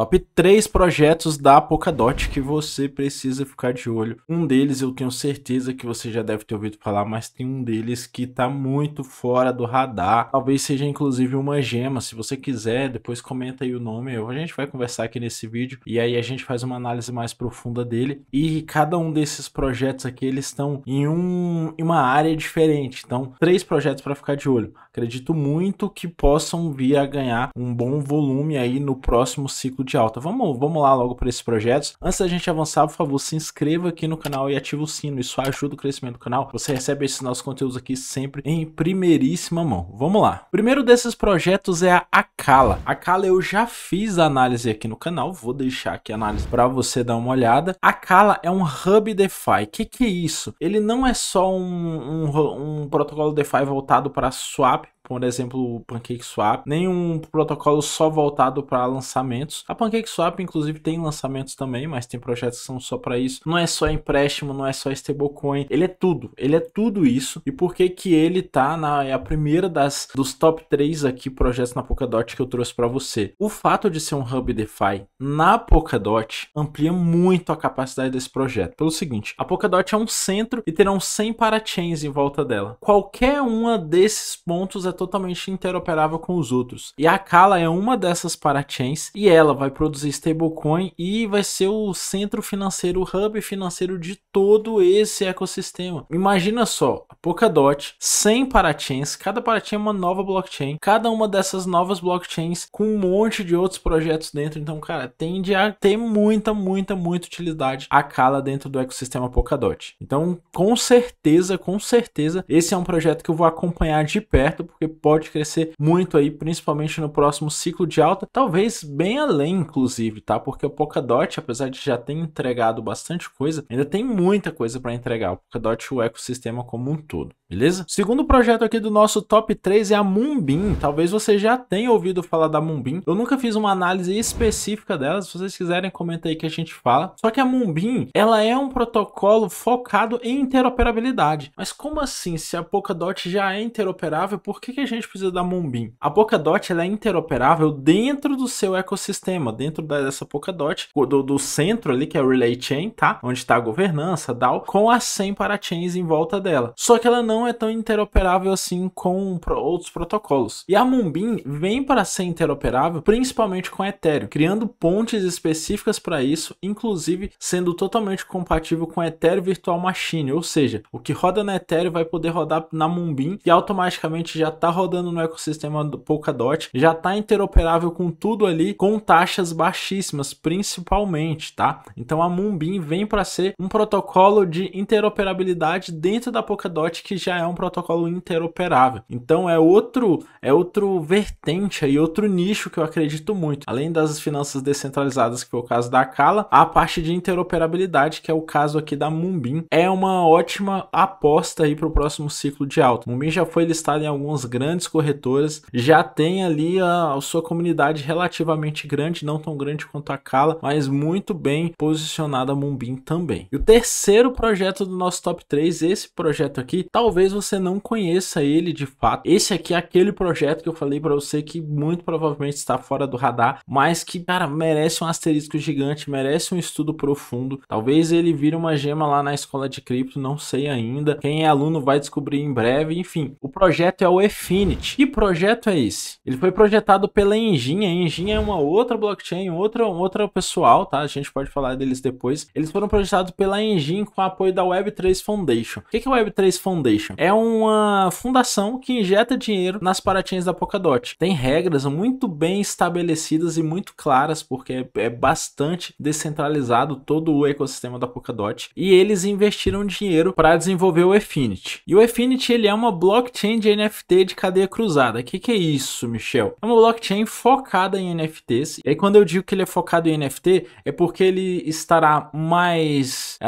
Top 3 projetos da Polkadot que você precisa ficar de olho. Um deles eu tenho certeza que você já deve ter ouvido falar, mas tem um deles que está muito fora do radar. Talvez seja inclusive uma gema. Se você quiser, depois comenta aí o nome. A gente vai conversar aqui nesse vídeo e aí a gente faz uma análise mais profunda dele. E cada um desses projetos aqui, eles estão em, um, em uma área diferente. Então, três projetos para ficar de olho. Acredito muito que possam vir a ganhar um bom volume aí no próximo ciclo de de alta. Vamos, vamos lá logo para esses projetos. Antes da gente avançar, por favor, se inscreva aqui no canal e ativa o sino. Isso ajuda o crescimento do canal. Você recebe esses nossos conteúdos aqui sempre em primeiríssima mão. Vamos lá. primeiro desses projetos é a Akala. Akala eu já fiz a análise aqui no canal. Vou deixar aqui a análise para você dar uma olhada. Akala é um Hub DeFi. O que, que é isso? Ele não é só um, um, um protocolo DeFi voltado para swap, por exemplo o PancakeSwap, nem um protocolo só voltado para lançamentos. A PancakeSwap, inclusive, tem lançamentos também, mas tem projetos que são só para isso. Não é só empréstimo, não é só stablecoin, ele é tudo, ele é tudo isso. E por que que ele tá na é a primeira das dos top 3 aqui projetos na Polkadot que eu trouxe para você? O fato de ser um hub DeFi na Polkadot amplia muito a capacidade desse projeto. Pelo seguinte, a Polkadot é um centro e terão 100 parachains em volta dela. Qualquer uma desses pontos é totalmente interoperável com os outros. E a Kala é uma dessas parachains e ela vai produzir stablecoin e vai ser o centro financeiro, o hub financeiro de todo esse ecossistema. Imagina só, Polkadot, 100 parachains, cada parachain é uma nova blockchain, cada uma dessas novas blockchains com um monte de outros projetos dentro, então, cara, tende a ter muita, muita, muita utilidade a Kala dentro do ecossistema Polkadot. Então, com certeza, com certeza, esse é um projeto que eu vou acompanhar de perto, porque pode crescer muito aí, principalmente no próximo ciclo de alta, talvez bem além, inclusive, tá? Porque o Polkadot, apesar de já ter entregado bastante coisa, ainda tem muita coisa para entregar. O Polkadot, o ecossistema como um todo, beleza? Segundo projeto aqui do nosso top 3 é a Moonbeam. Talvez você já tenha ouvido falar da Moonbeam. Eu nunca fiz uma análise específica dela. Se vocês quiserem, comenta aí que a gente fala. Só que a Moonbeam, ela é um protocolo focado em interoperabilidade. Mas como assim? Se a Polkadot já é interoperável, por que, que a gente precisa da Moonbeam? A Polkadot, ela é interoperável dentro do seu ecossistema, dentro dessa Polkadot, do, do centro ali, que é o Relay Chain, tá? Onde está a governança, DAO, com as 100 parachains em volta dela. Só que ela não é tão interoperável assim com outros protocolos. E a Moonbeam vem para ser interoperável principalmente com Ethereum, criando pontes específicas para isso, inclusive sendo totalmente compatível com Ethereum Virtual Machine, ou seja, o que roda na Ethereum vai poder rodar na Moonbeam e automaticamente já está rodando no ecossistema do Polkadot, já está interoperável com tudo ali, com taxas baixíssimas, principalmente, tá? Então a Moonbeam vem para ser um protocolo de interoperabilidade dentro da Polkadot que já é um protocolo interoperável. Então é outro é outro vertente aí, outro nicho que eu acredito muito. Além das finanças descentralizadas, que foi o caso da Kala, a parte de interoperabilidade, que é o caso aqui da Mumbin, é uma ótima aposta aí para o próximo ciclo de alta. Mumbin já foi listado em algumas grandes corretoras, já tem ali a, a sua comunidade relativamente grande, não tão grande quanto a Kala, mas muito bem posicionada a Mumbin também. E o terceiro projeto do nosso top 3, esse projeto aqui, talvez você não conheça ele de fato. Esse aqui é aquele projeto que eu falei para você que muito provavelmente está fora do radar, mas que, cara, merece um asterisco gigante, merece um estudo profundo. Talvez ele vire uma gema lá na escola de cripto, não sei ainda. Quem é aluno vai descobrir em breve. Enfim, o projeto é o Efinity. Que projeto é esse? Ele foi projetado pela Engine. A Engine é uma outra blockchain, outra, outra pessoal, tá? A gente pode falar deles depois. Eles foram projetados pela Engine com apoio da Web3 Foundation. O que é a Web3 Foundation? É uma fundação que injeta dinheiro nas paratinhas da Polkadot. Tem regras muito bem estabelecidas e muito claras, porque é bastante descentralizado todo o ecossistema da Polkadot. E eles investiram dinheiro para desenvolver o Efinity. E o Efinity ele é uma blockchain blockchain de NFT de cadeia cruzada. O que, que é isso, Michel? É uma blockchain focada em NFTs. E aí, quando eu digo que ele é focado em NFT, é porque ele estará mais.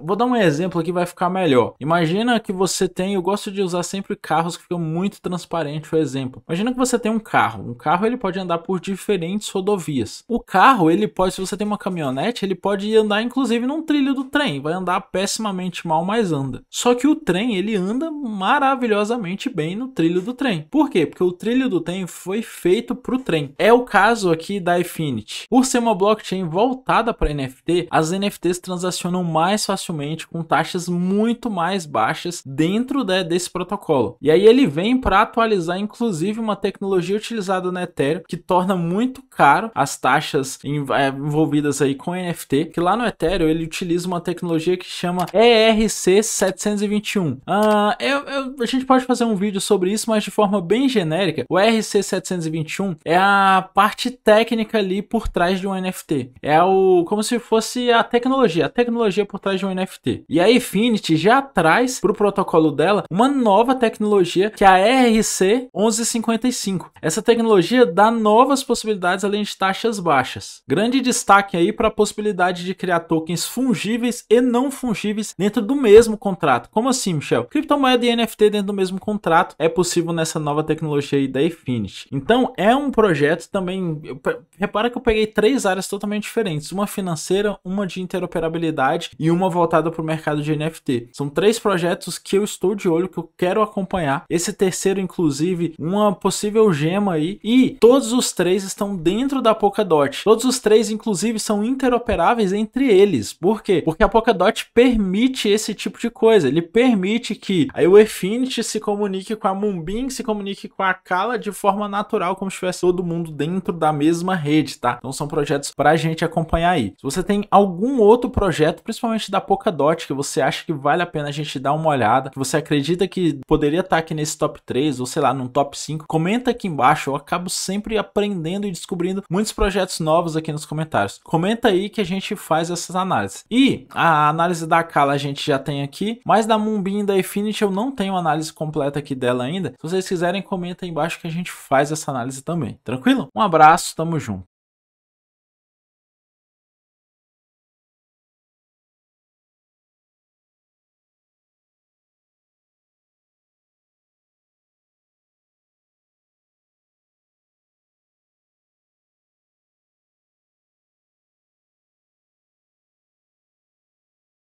vou dar um exemplo aqui, vai ficar melhor. Imagina que você tem. Eu gosto de usar sempre carros que ficam muito transparentes, o exemplo. Imagina que você tem um carro. Um carro ele pode andar por diferentes rodovias. O carro, ele pode, se você tem uma caminhonete, ele pode andar inclusive num trilho do trem. Vai andar pessimamente mal, mas anda. Só que o trem, ele anda maravilhosamente maravilhosamente bem no trilho do trem. Por quê? Porque o trilho do trem foi feito para o trem. É o caso aqui da Infinity. Por ser uma blockchain voltada para NFT, as NFTs transacionam mais facilmente com taxas muito mais baixas dentro né, desse protocolo. E aí ele vem para atualizar inclusive uma tecnologia utilizada na Ethereum que torna muito caro as taxas é, envolvidas aí com NFT, que lá no Ethereum ele utiliza uma tecnologia que chama ERC 721. Uh, eu, eu, a gente pode pode fazer um vídeo sobre isso, mas de forma bem genérica, o RC721 é a parte técnica ali por trás de um NFT. É o como se fosse a tecnologia, a tecnologia por trás de um NFT. E a Infinity já traz para o protocolo dela uma nova tecnologia que é a RC1155. Essa tecnologia dá novas possibilidades além de taxas baixas. Grande destaque aí para a possibilidade de criar tokens fungíveis e não fungíveis dentro do mesmo contrato. Como assim, Michel? Criptomoeda e NFT dentro do mesmo mesmo contrato é possível nessa nova tecnologia aí da Infinity. Então é um projeto também. repara que eu peguei três áreas totalmente diferentes: uma financeira, uma de interoperabilidade e uma voltada para o mercado de NFT. São três projetos que eu estou de olho, que eu quero acompanhar. Esse terceiro, inclusive, uma possível gema aí. E todos os três estão dentro da Polkadot. Todos os três, inclusive, são interoperáveis entre eles. Por quê? Porque a Polkadot permite esse tipo de coisa. Ele permite que aí o Infinity se se comunique com a Mumbin, se comunique com a Kala de forma natural, como se estivesse todo mundo dentro da mesma rede, tá? Então são projetos para a gente acompanhar aí. Se você tem algum outro projeto, principalmente da Polkadot, que você acha que vale a pena a gente dar uma olhada, que você acredita que poderia estar tá aqui nesse top 3 ou sei lá, num top 5, comenta aqui embaixo. Eu acabo sempre aprendendo e descobrindo muitos projetos novos aqui nos comentários. Comenta aí que a gente faz essas análises. E a análise da Kala a gente já tem aqui, mas da Mumbin e da Infinity eu não tenho análise completa aqui dela ainda. Se vocês quiserem, comenta aí embaixo que a gente faz essa análise também. Tranquilo? Um abraço, tamo junto.